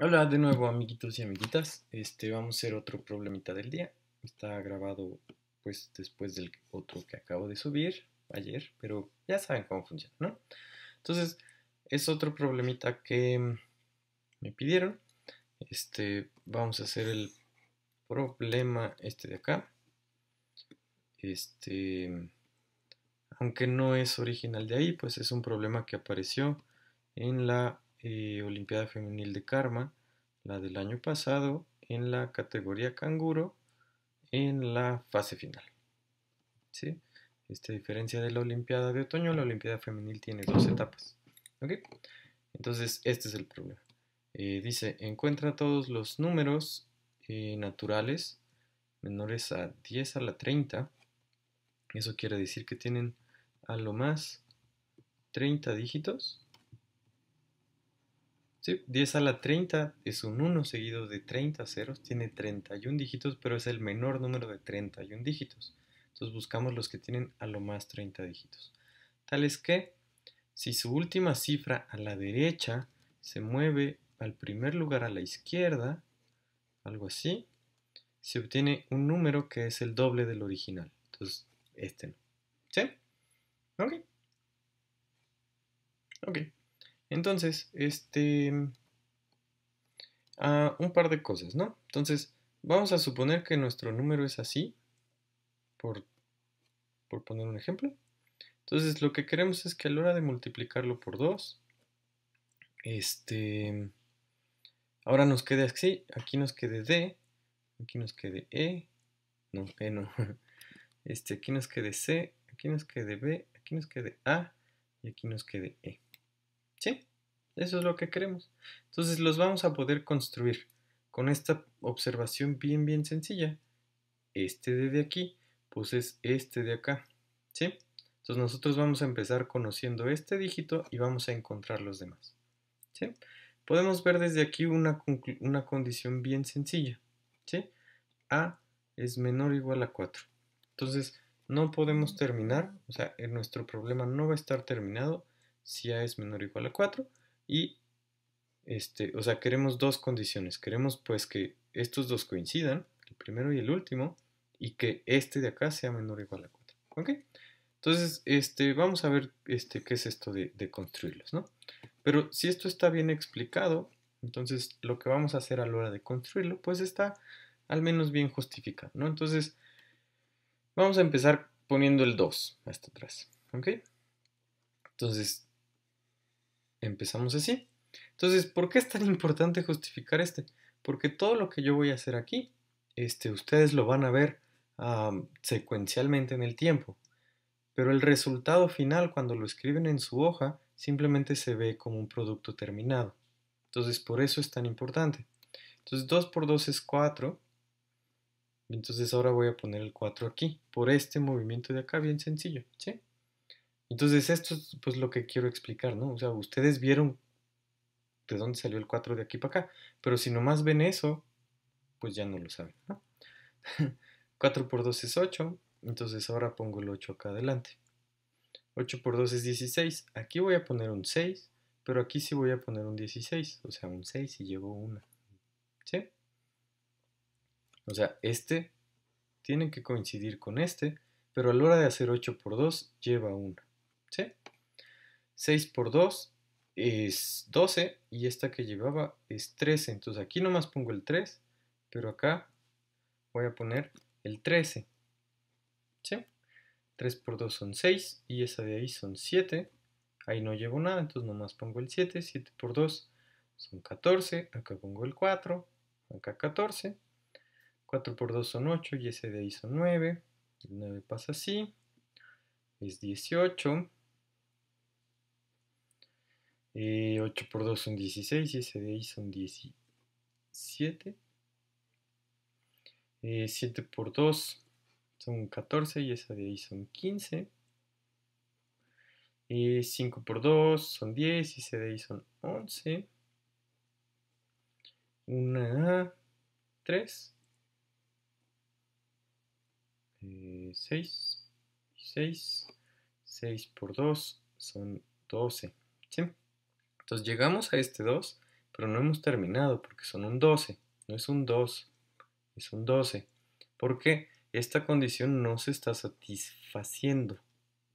Hola de nuevo amiguitos y amiguitas, este vamos a hacer otro problemita del día, está grabado pues después del otro que acabo de subir ayer, pero ya saben cómo funciona, ¿no? Entonces es otro problemita que me pidieron, este vamos a hacer el problema este de acá, este aunque no es original de ahí, pues es un problema que apareció en la eh, Olimpiada Femenil de Karma, la del año pasado, en la categoría canguro, en la fase final. ¿Sí? Esta diferencia de la Olimpiada de otoño, la Olimpiada Femenil tiene dos etapas. Entonces, este es el problema. Eh, dice, encuentra todos los números eh, naturales menores a 10 a la 30. Eso quiere decir que tienen a lo más 30 dígitos 10 a la 30 es un 1 seguido de 30 ceros, tiene 31 dígitos, pero es el menor número de 31 dígitos. Entonces buscamos los que tienen a lo más 30 dígitos. tales que si su última cifra a la derecha se mueve al primer lugar a la izquierda, algo así, se obtiene un número que es el doble del original. Entonces, este no. ¿Sí? Ok. Ok. Entonces, este... Ah, un par de cosas, ¿no? Entonces, vamos a suponer que nuestro número es así, por, por poner un ejemplo. Entonces, lo que queremos es que a la hora de multiplicarlo por 2, este... Ahora nos quede así, aquí nos quede D, aquí nos quede E, no, E no, este, aquí nos quede C, aquí nos quede B, aquí nos quede A y aquí nos quede E. Sí, eso es lo que queremos. Entonces los vamos a poder construir con esta observación bien, bien sencilla. Este de aquí, pues es este de acá. ¿Sí? Entonces nosotros vamos a empezar conociendo este dígito y vamos a encontrar los demás. ¿Sí? Podemos ver desde aquí una, una condición bien sencilla. ¿Sí? A es menor o igual a 4. Entonces no podemos terminar, o sea, nuestro problema no va a estar terminado si A es menor o igual a 4 y, este, o sea, queremos dos condiciones. Queremos pues que estos dos coincidan, el primero y el último, y que este de acá sea menor o igual a 4. ¿Ok? Entonces, este, vamos a ver este, qué es esto de, de construirlos, ¿no? Pero si esto está bien explicado, entonces lo que vamos a hacer a la hora de construirlo, pues está al menos bien justificado, ¿no? Entonces, vamos a empezar poniendo el 2 hasta atrás, ¿ok? Entonces, empezamos así. Entonces, ¿por qué es tan importante justificar este? Porque todo lo que yo voy a hacer aquí, este, ustedes lo van a ver secuencialmente en el tiempo. Pero el resultado final, cuando lo escriben en su hoja, simplemente se ve como un producto terminado. Entonces, por eso es tan importante. Entonces, 2 por 2 es 4. Entonces, ahora voy a poner el 4 aquí, por este movimiento de acá, bien sencillo, ¿sí? Entonces, esto es pues, lo que quiero explicar, ¿no? O sea, ustedes vieron de dónde salió el 4 de aquí para acá, pero si nomás ven eso, pues ya no lo saben, ¿no? 4 por 2 es 8, entonces ahora pongo el 8 acá adelante. 8 por 2 es 16, aquí voy a poner un 6, pero aquí sí voy a poner un 16, o sea, un 6 y llevo una, ¿sí? O sea, este tiene que coincidir con este, pero a la hora de hacer 8 por 2 lleva 1. ¿sí? 6 por 2 es 12 y esta que llevaba es 13. Entonces aquí nomás pongo el 3, pero acá voy a poner el 13. ¿sí? 3 por 2 son 6 y esa de ahí son 7. Ahí no llevo nada, entonces nomás pongo el 7. 7 por 2 son 14. Acá pongo el 4. Acá 14. 4 por 2 son 8 y ese de ahí son 9. El 9 pasa así. Es 18. 8 eh, por 2 son 16 y ese de ahí son 17. Eh, 7 por 2 son 14 y esa de ahí son 15. Eh, 5 por 2 son 10 y ese de ahí son 11. 1, 3. 6 6. 6 por 2 son 12. ¿Sí? Entonces llegamos a este 2, pero no hemos terminado porque son un 12, no es un 2, es un 12. Porque esta condición no se está satisfaciendo.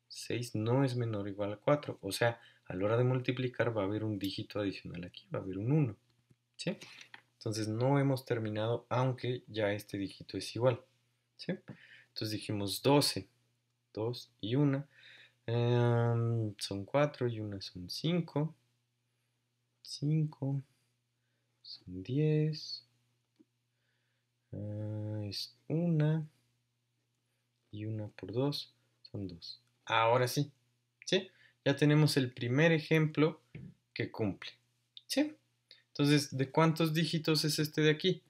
6 no es menor o igual a 4, o sea, a la hora de multiplicar va a haber un dígito adicional aquí, va a haber un 1. ¿sí? Entonces no hemos terminado aunque ya este dígito es igual. ¿sí? Entonces dijimos 12, 2 y 1 em, son 4 y 1 son 5. 5, son 10, ah, es 1 y 1 por 2 son 2. Ahora sí, ¿sí? Ya tenemos el primer ejemplo que cumple, ¿sí? Entonces, ¿de cuántos dígitos es este de aquí?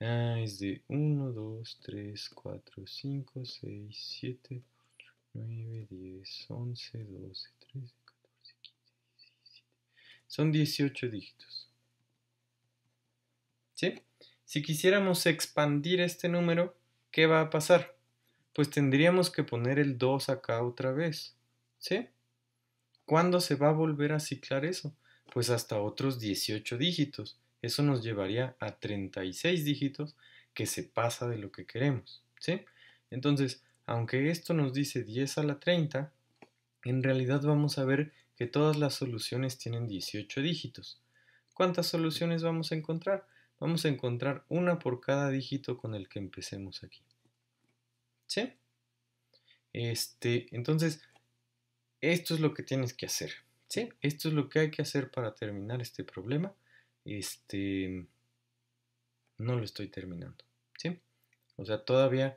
Ah, es de 1, 2, 3, 4, 5, 6, 7, 8, 9, 10, 11, 12, 13 son 18 dígitos. ¿Sí? Si quisiéramos expandir este número, ¿qué va a pasar? Pues tendríamos que poner el 2 acá otra vez. ¿Sí? ¿Cuándo se va a volver a ciclar eso? Pues hasta otros 18 dígitos. Eso nos llevaría a 36 dígitos que se pasa de lo que queremos. ¿Sí? Entonces, aunque esto nos dice 10 a la 30, en realidad vamos a ver que todas las soluciones tienen 18 dígitos. ¿Cuántas soluciones vamos a encontrar? Vamos a encontrar una por cada dígito con el que empecemos aquí. ¿Sí? Este, entonces, esto es lo que tienes que hacer. ¿Sí? Esto es lo que hay que hacer para terminar este problema. Este, no lo estoy terminando. ¿Sí? O sea, todavía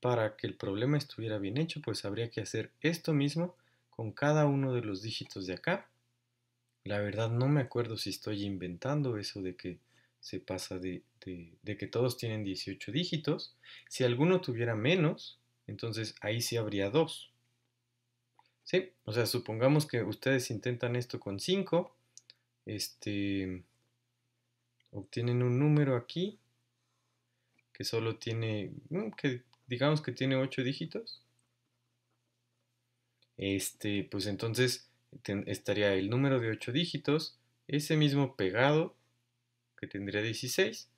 para que el problema estuviera bien hecho, pues habría que hacer esto mismo con cada uno de los dígitos de acá. La verdad no me acuerdo si estoy inventando eso de que se pasa de, que todos tienen 18 dígitos. Si alguno tuviera menos, entonces ahí sí habría dos. ¿Sí? O sea, supongamos que ustedes intentan esto con 5, este, obtienen un número aquí que solo tiene, mm, que digamos que tiene 8 dígitos, este, pues entonces estaría el número de 8 dígitos, ese mismo pegado que tendría 16,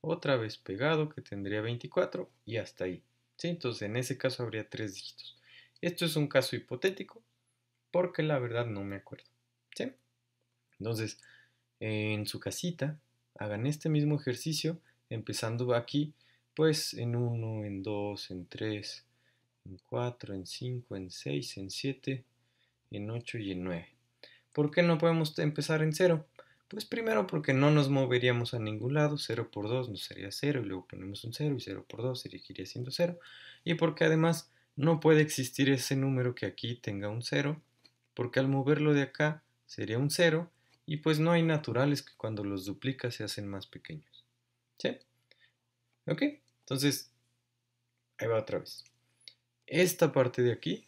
otra vez pegado que tendría 24 y hasta ahí. ¿sí? Entonces en ese caso habría 3 dígitos. Esto es un caso hipotético porque la verdad no me acuerdo. ¿sí? Entonces, en su casita, hagan este mismo ejercicio empezando aquí, pues en 1, en 2, en 3, en 4, en 5, en 6, en 7, en 8 y en 9. ¿Por qué no podemos empezar en 0? Pues primero porque no nos moveríamos a ningún lado, 0 por 2 nos sería 0 y luego ponemos un 0 y 0 por 2 seguiría siendo 0. Y porque además no puede existir ese número que aquí tenga un 0, porque al moverlo de acá sería un 0 y pues no hay naturales que cuando los duplicas se hacen más pequeños. ¿Sí? ¿Ok? Entonces, ahí va otra vez esta parte de aquí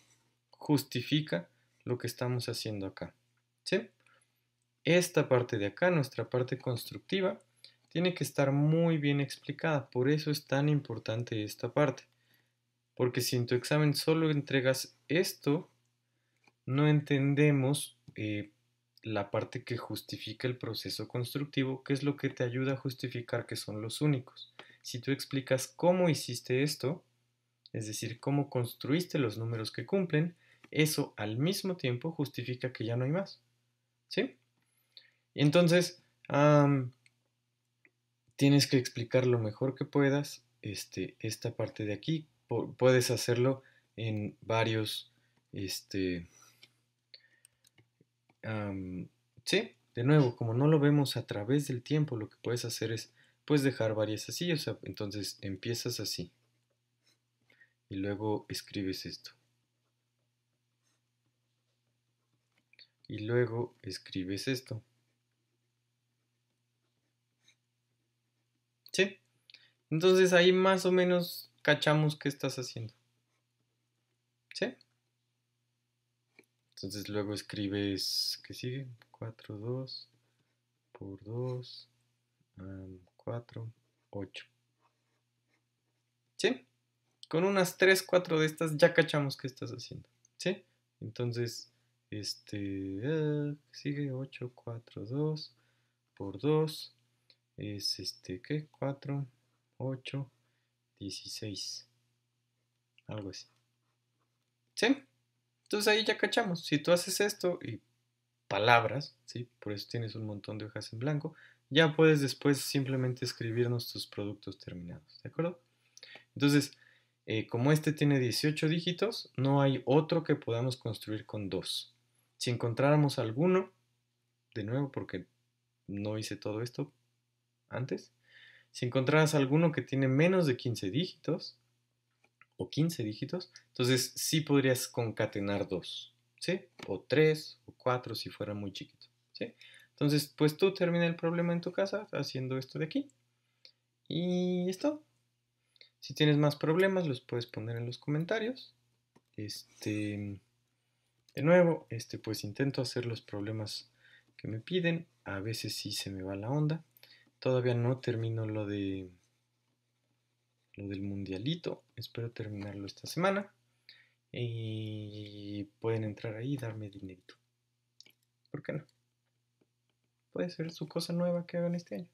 justifica lo que estamos haciendo acá. ¿sí? Esta parte de acá, nuestra parte constructiva, tiene que estar muy bien explicada. Por eso es tan importante esta parte. Porque si en tu examen solo entregas esto, no entendemos eh, la parte que justifica el proceso constructivo, que es lo que te ayuda a justificar que son los únicos. Si tú explicas cómo hiciste esto, es decir, cómo construiste los números que cumplen, eso al mismo tiempo justifica que ya no hay más. ¿Sí? Entonces, tienes que explicar lo mejor que puedas este, esta parte de aquí. puedes hacerlo en varios, este, sí, de nuevo, como no lo vemos a través del tiempo, lo que puedes hacer es, dejar varias así, entonces empiezas así, y luego escribes esto. Y luego escribes esto. ¿Sí? Entonces ahí más o menos cachamos qué estás haciendo. ¿Sí? Entonces luego escribes, ¿qué sigue? 4, 2, por 2, 4, 8. ¿Sí? con unas 3, 4 de estas ya cachamos qué estás haciendo, ¿sí? Entonces, este, eh, sigue 8, 4, 2, por 2, es este, ¿qué? 4, 8, 16, algo así. ¿Sí? Entonces ahí ya cachamos, si tú haces esto y palabras, ¿sí? Por eso tienes un montón de hojas en blanco, ya puedes después simplemente escribirnos tus productos terminados, ¿de acuerdo? Entonces, eh, como este tiene 18 dígitos, no hay otro que podamos construir con dos Si encontráramos alguno, de nuevo porque no hice todo esto antes, si encontraras alguno que tiene menos de 15 dígitos, o 15 dígitos, entonces sí podrías concatenar dos ¿sí? O tres o cuatro si fuera muy chiquito, ¿sí? Entonces, pues tú termina el problema en tu casa haciendo esto de aquí. Y esto. Si tienes más problemas, los puedes poner en los comentarios. Este, de nuevo, este, pues intento hacer los problemas que me piden. A veces sí se me va la onda. Todavía no termino lo de lo del mundialito. Espero terminarlo esta semana. Y pueden entrar ahí y darme dinerito. ¿Por qué no? Puede ser su cosa nueva que hagan este año.